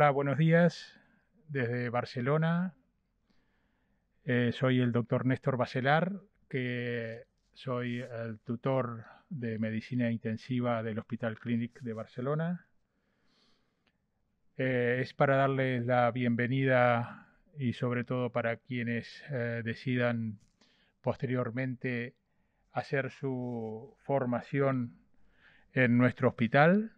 Hola, buenos días desde Barcelona. Eh, soy el doctor Néstor Bacelar, que soy el tutor de medicina intensiva del Hospital Clínic de Barcelona. Eh, es para darles la bienvenida y sobre todo para quienes eh, decidan posteriormente hacer su formación en nuestro hospital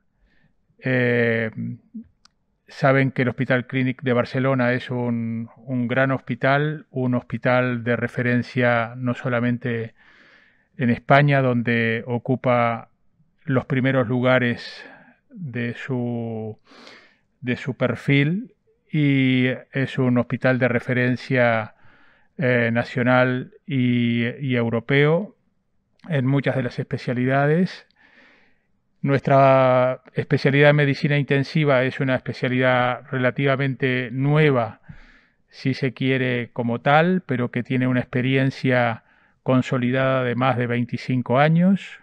saben que el Hospital Clínic de Barcelona es un, gran hospital, un hospital de referencia no solamente en España, donde ocupa los primeros lugares de su, perfil y es un hospital de referencia eh, nacional y europeo en muchas de las especialidades nuestra especialidad de medicina intensiva es una especialidad relativamente nueva, si se quiere como tal, pero que tiene una experiencia consolidada de más de 25 años.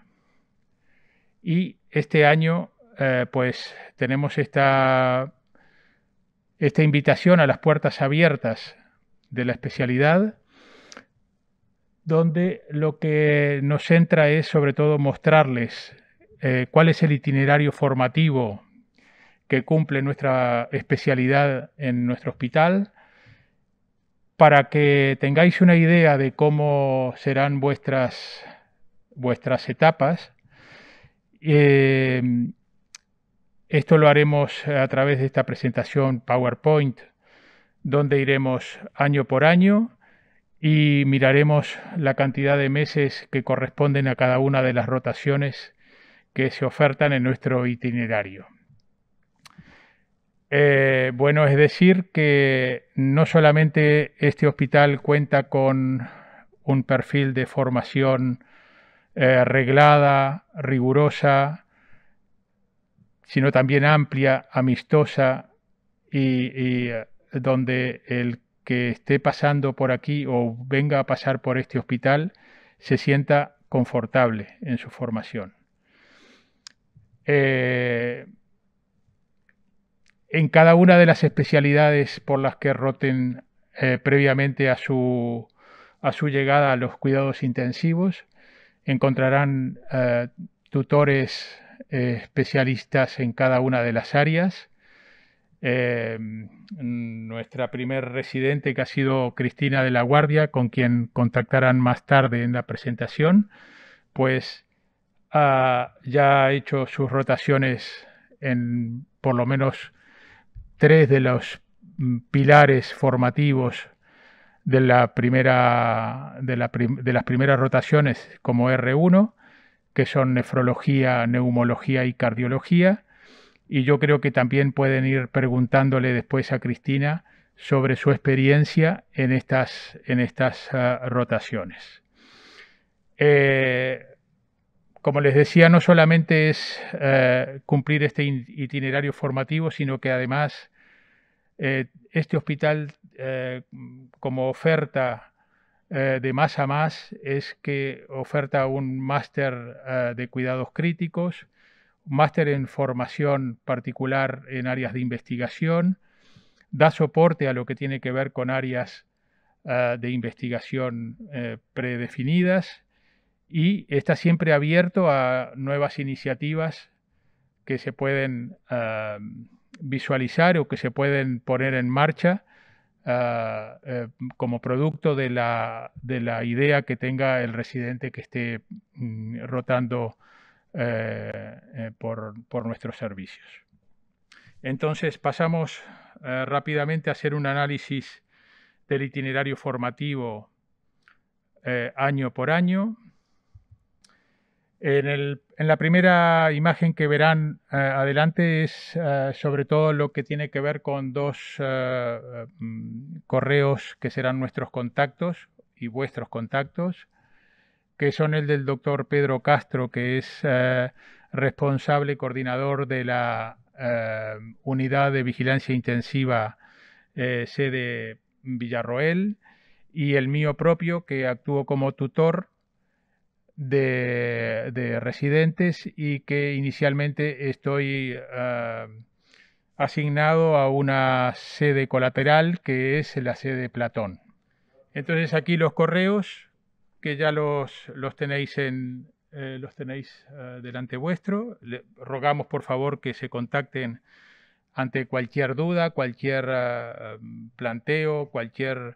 Y este año, eh, pues tenemos esta, esta invitación a las puertas abiertas de la especialidad, donde lo que nos centra es sobre todo mostrarles eh, cuál es el itinerario formativo que cumple nuestra especialidad en nuestro hospital, para que tengáis una idea de cómo serán vuestras, vuestras etapas. Eh, esto lo haremos a través de esta presentación PowerPoint, donde iremos año por año y miraremos la cantidad de meses que corresponden a cada una de las rotaciones que se ofertan en nuestro itinerario. Eh, bueno, es decir, que no solamente este hospital cuenta con un perfil de formación eh, reglada, rigurosa, sino también amplia, amistosa y eh, donde el que esté pasando por aquí o venga a pasar por este hospital se sienta confortable en su formación. Eh, en cada una de las especialidades por las que roten eh, previamente a su, a su llegada a los cuidados intensivos. Encontrarán eh, tutores especialistas en cada una de las áreas. nuestra primer residente que ha sido Cristina de la Guardia, con quien contactarán más tarde en la presentación, pues ya ha hecho sus rotaciones en por lo menos tres de los mm, pilares formativos de, la primera, de, las primeras rotaciones como R1, que son nefrología, neumología y cardiología. Y yo creo que también pueden ir preguntándole después a Cristina sobre su experiencia en estas, en estas ah, rotaciones. Eh, como les decía, no solamente es eh, cumplir este itinerario formativo, sino que además eh, este hospital eh, como oferta de más a más es que oferta un máster de cuidados críticos, un máster en formación particular en áreas de investigación, da soporte a lo que tiene que ver con áreas de investigación predefinidas y está siempre abierto a nuevas iniciativas que se pueden ah, visualizar o que se pueden poner en marcha ah, eh, como producto de la, idea que tenga el residente que esté mm, rotando eh, eh, por, nuestros servicios. Entonces pasamos rápidamente a hacer un análisis del itinerario formativo año por año en, la primera imagen que verán eh, adelante es eh, sobre todo lo que tiene que ver con dos eh, mm, correos que serán nuestros contactos y vuestros contactos, que son el del doctor Pedro Castro, que es responsable y coordinador de la unidad de vigilancia intensiva sede Villarroel, y el mío propio, que actúo como tutor de, residentes y que inicialmente estoy ah, asignado a una sede colateral que es la sede Platón. Entonces aquí los correos que ya los, tenéis en, eh, los tenéis ah, delante vuestro. Le, rogamos por favor que se contacten ante cualquier duda, cualquier ah, planteo, cualquier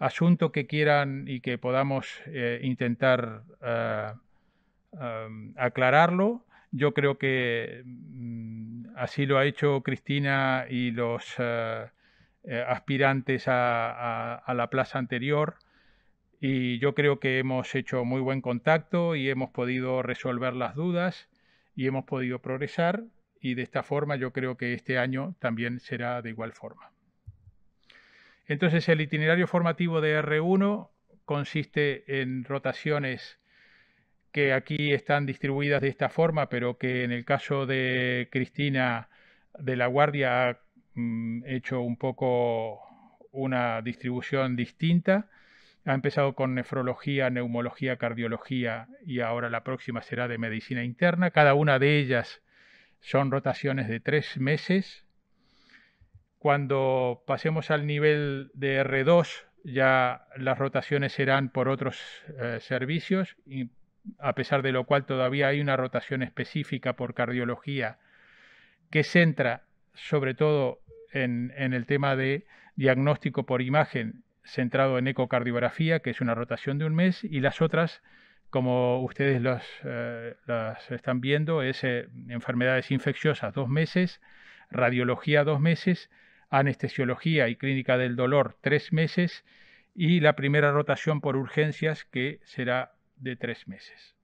asunto que quieran y que podamos eh, intentar eh, em, aclararlo. Yo creo que mm, así lo ha hecho Cristina y los eh, aspirantes a, la plaza anterior y yo creo que hemos hecho muy buen contacto y hemos podido resolver las dudas y hemos podido progresar y de esta forma yo creo que este año también será de igual forma. Entonces el itinerario formativo de R1 consiste en rotaciones que aquí están distribuidas de esta forma, pero que en el caso de Cristina de la Guardia ha mm, hecho un poco una distribución distinta. Ha empezado con nefrología, neumología, cardiología y ahora la próxima será de medicina interna. Cada una de ellas son rotaciones de tres meses cuando pasemos al nivel de R2, ya las rotaciones serán por otros eh, servicios, y a pesar de lo cual todavía hay una rotación específica por cardiología que centra sobre todo en, el tema de diagnóstico por imagen centrado en ecocardiografía, que es una rotación de un mes, y las otras, como ustedes las eh, están viendo, es eh, enfermedades infecciosas dos meses, radiología dos meses, anestesiología y clínica del dolor tres meses y la primera rotación por urgencias que será de tres meses.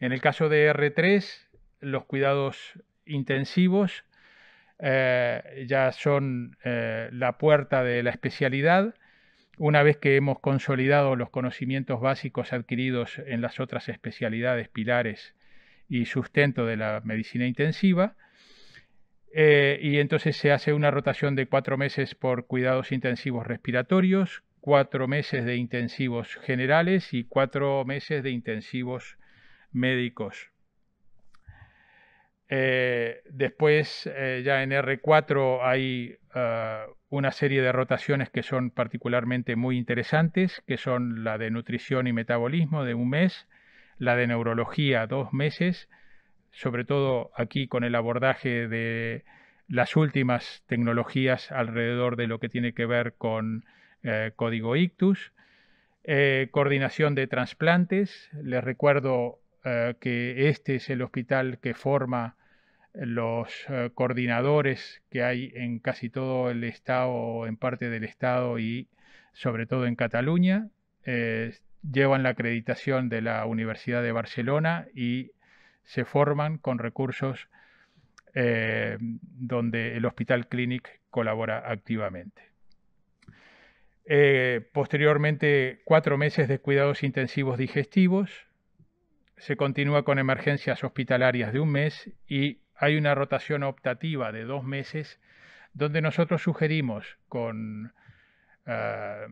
En el caso de R3, los cuidados intensivos eh, ya son eh, la puerta de la especialidad. Una vez que hemos consolidado los conocimientos básicos adquiridos en las otras especialidades pilares y sustento de la medicina intensiva, eh, y entonces se hace una rotación de cuatro meses por cuidados intensivos respiratorios, cuatro meses de intensivos generales y cuatro meses de intensivos médicos. Eh, después, eh, ya en R4 hay ah, una serie de rotaciones que son particularmente muy interesantes, que son la de nutrición y metabolismo de un mes, la de neurología dos meses, sobre todo aquí con el abordaje de las últimas tecnologías alrededor de lo que tiene que ver con eh, código ictus, eh, coordinación de trasplantes. Les recuerdo eh, que este es el hospital que forma los coordinadores que hay en casi todo el estado, en parte del estado y sobre todo en Cataluña. llevan la acreditación de la Universidad de Barcelona y se forman con recursos eh, donde el Hospital Clinic colabora activamente. Eh, posteriormente, cuatro meses de cuidados intensivos digestivos. Se continúa con emergencias hospitalarias de un mes y hay una rotación optativa de dos meses donde nosotros sugerimos con, ah,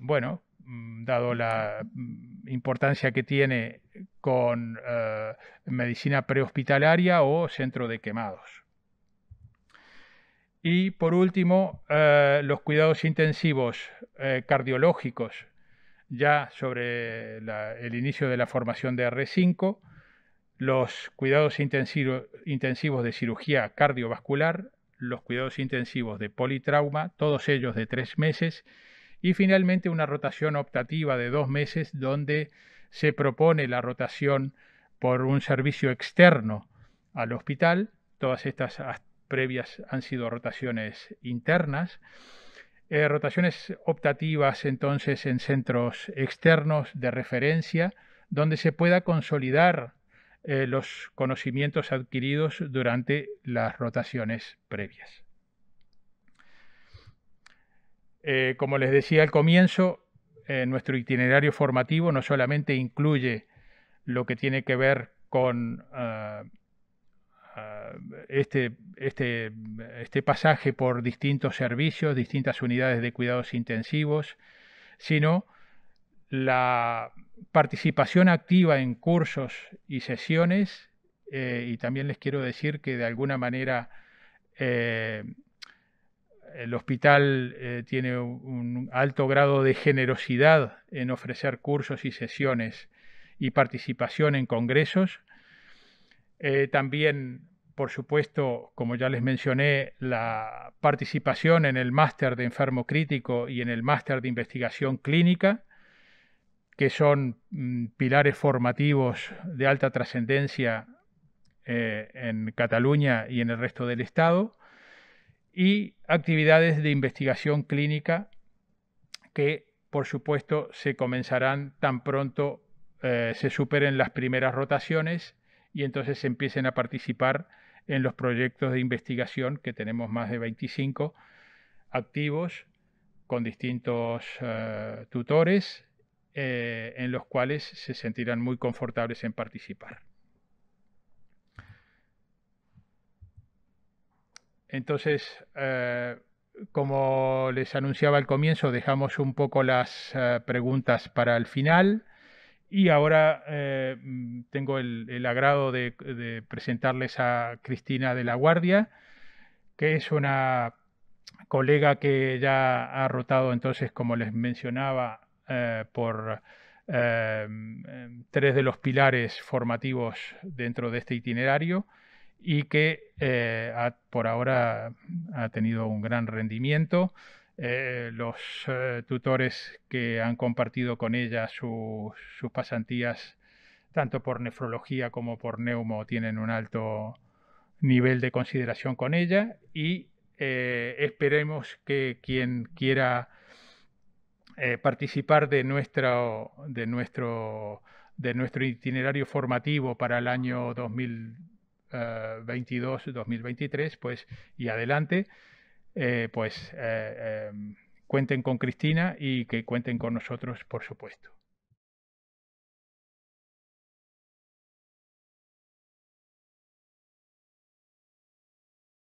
bueno, Mm, dado la mm, importancia que tiene con eh, medicina prehospitalaria o centro de quemados. Y por último, eh, los cuidados intensivos eh, cardiológicos, ya sobre el inicio de la formación de R5, los cuidados intensivos de cirugía cardiovascular, los cuidados intensivos de politrauma, todos ellos de tres meses, y finalmente una rotación optativa de dos meses donde se propone la rotación por un servicio externo al hospital. Todas estas previas han sido rotaciones internas. Eh, rotaciones optativas entonces en centros externos de referencia donde se pueda consolidar eh, los conocimientos adquiridos durante las rotaciones previas. Eh, como les decía al comienzo, eh, nuestro itinerario formativo no solamente incluye lo que tiene que ver con ah, ah, este, este, este, pasaje por distintos servicios, distintas unidades de cuidados intensivos, sino la participación activa en cursos y sesiones, eh, y también les quiero decir que de alguna manera el hospital eh, tiene un alto grado de generosidad en ofrecer cursos y sesiones y participación en congresos. Eh, también, por supuesto, como ya les mencioné, la participación en el máster de enfermo crítico y en el máster de investigación clínica, que son mm, pilares formativos de alta trascendencia eh, en Cataluña y en el resto del Estado y actividades de investigación clínica que, por supuesto, se comenzarán tan pronto eh, se superen las primeras rotaciones y entonces se empiecen a participar en los proyectos de investigación, que tenemos más de 25 activos con distintos eh, tutores, eh, en los cuales se sentirán muy confortables en participar. Entonces, eh, como les anunciaba al comienzo, dejamos un poco las eh, preguntas para el final. Y ahora eh, tengo el, agrado de, presentarles a Cristina de la Guardia, que es una colega que ya ha rotado entonces, como les mencionaba, por tres de los pilares formativos dentro de este itinerario y que eh, por ahora ha tenido un gran rendimiento. Eh, los eh, tutores que han compartido con ella sus pasantías, tanto por nefrología como por neumo, tienen un alto nivel de consideración con ella y esperemos que quien quiera participar de nuestro, de, nuestro, de nuestro itinerario formativo para el año 2020, 2022-2023, eh, pues y adelante, eh, pues eh, em, cuenten con Cristina y que cuenten con nosotros, por supuesto.